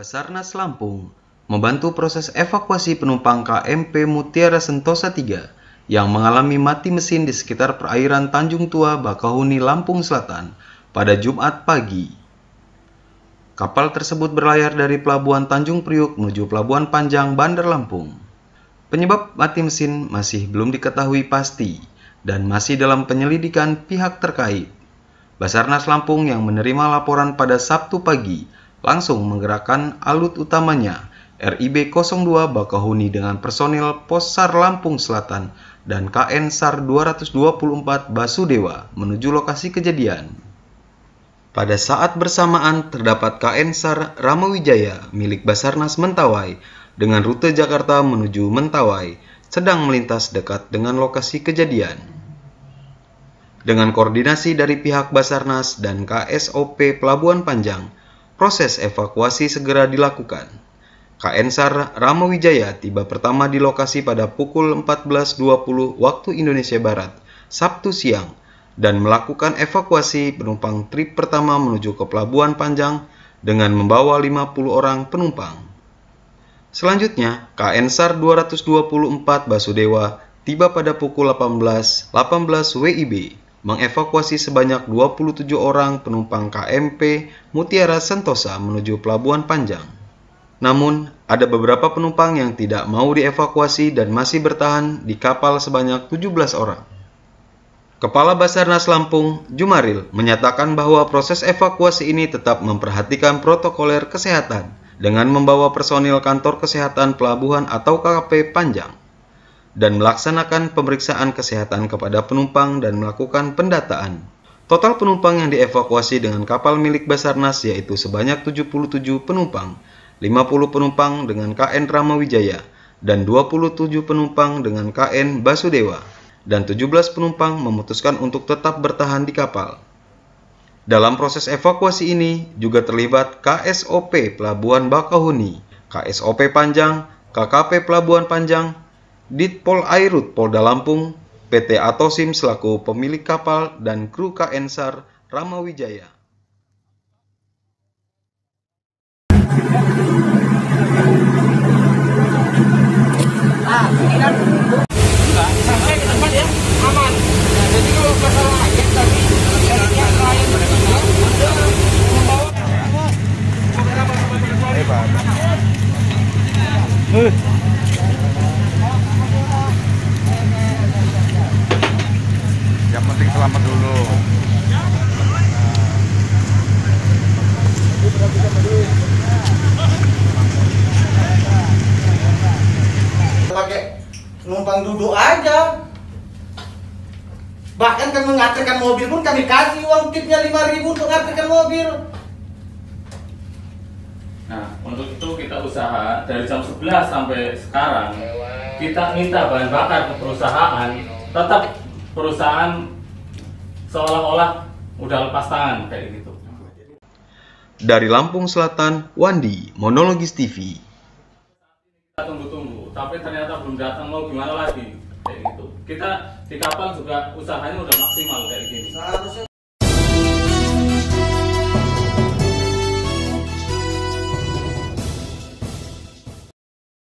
Basarnas Lampung membantu proses evakuasi penumpang KMP Mutiara Sentosa 3 yang mengalami mati mesin di sekitar perairan Tanjung Tua, Bakahuni, Lampung Selatan pada Jumat pagi. Kapal tersebut berlayar dari pelabuhan Tanjung Priuk menuju pelabuhan Panjang Bandar Lampung. Penyebab mati mesin masih belum diketahui pasti dan masih dalam penyelidikan pihak terkait. Basarnas Lampung yang menerima laporan pada Sabtu pagi langsung menggerakkan alut utamanya RIB 02 Bakahuni dengan personil Pos Sar Lampung Selatan dan KN Sar 224 Basudewa menuju lokasi kejadian. Pada saat bersamaan terdapat KN Sar Ramawijaya milik Basarnas Mentawai dengan rute Jakarta menuju Mentawai sedang melintas dekat dengan lokasi kejadian dengan koordinasi dari pihak Basarnas dan KSOP Pelabuhan Panjang, proses evakuasi segera dilakukan. KN SAR Ramawijaya tiba pertama di lokasi pada pukul 14.20 waktu Indonesia Barat, Sabtu siang, dan melakukan evakuasi penumpang trip pertama menuju ke Pelabuhan Panjang dengan membawa 50 orang penumpang. Selanjutnya, KN SAR 224 Basudewa tiba pada pukul 18.18 18 WIB mengevakuasi sebanyak 27 orang penumpang KMP Mutiara Sentosa menuju Pelabuhan Panjang. Namun, ada beberapa penumpang yang tidak mau dievakuasi dan masih bertahan di kapal sebanyak 17 orang. Kepala Basarnas Lampung, Jumaril, menyatakan bahwa proses evakuasi ini tetap memperhatikan protokoler kesehatan dengan membawa personil kantor kesehatan pelabuhan atau KKP panjang dan melaksanakan pemeriksaan kesehatan kepada penumpang dan melakukan pendataan. Total penumpang yang dievakuasi dengan kapal milik Basarnas yaitu sebanyak 77 penumpang, 50 penumpang dengan KN Ramawijaya, dan 27 penumpang dengan KN Basudewa, dan 17 penumpang memutuskan untuk tetap bertahan di kapal. Dalam proses evakuasi ini juga terlibat KSOP Pelabuhan Bakahuni, KSOP Panjang, KKP Pelabuhan Panjang, Ditpol Airut Polda Lampung, PT Atosim selaku pemilik kapal dan kru KN SAR Ramawijaya. selamat dulu pakai numpang duduk aja bahkan kami mengaturkan mobil pun kami kasih uang tipnya 5000 untuk mengaturkan mobil nah untuk itu kita usaha dari jam 11 sampai sekarang kita minta bahan bakar ke perusahaan tetap perusahaan seolah-olah udah lepas tangan kayak gitu. Dari Lampung Selatan, Wandi, Monologis TV. Kita tunggu-tunggu, tapi ternyata belum datang mau gimana lagi? Kayak gitu. Kita di kapal juga usahanya udah maksimal kayak gini. Seharusnya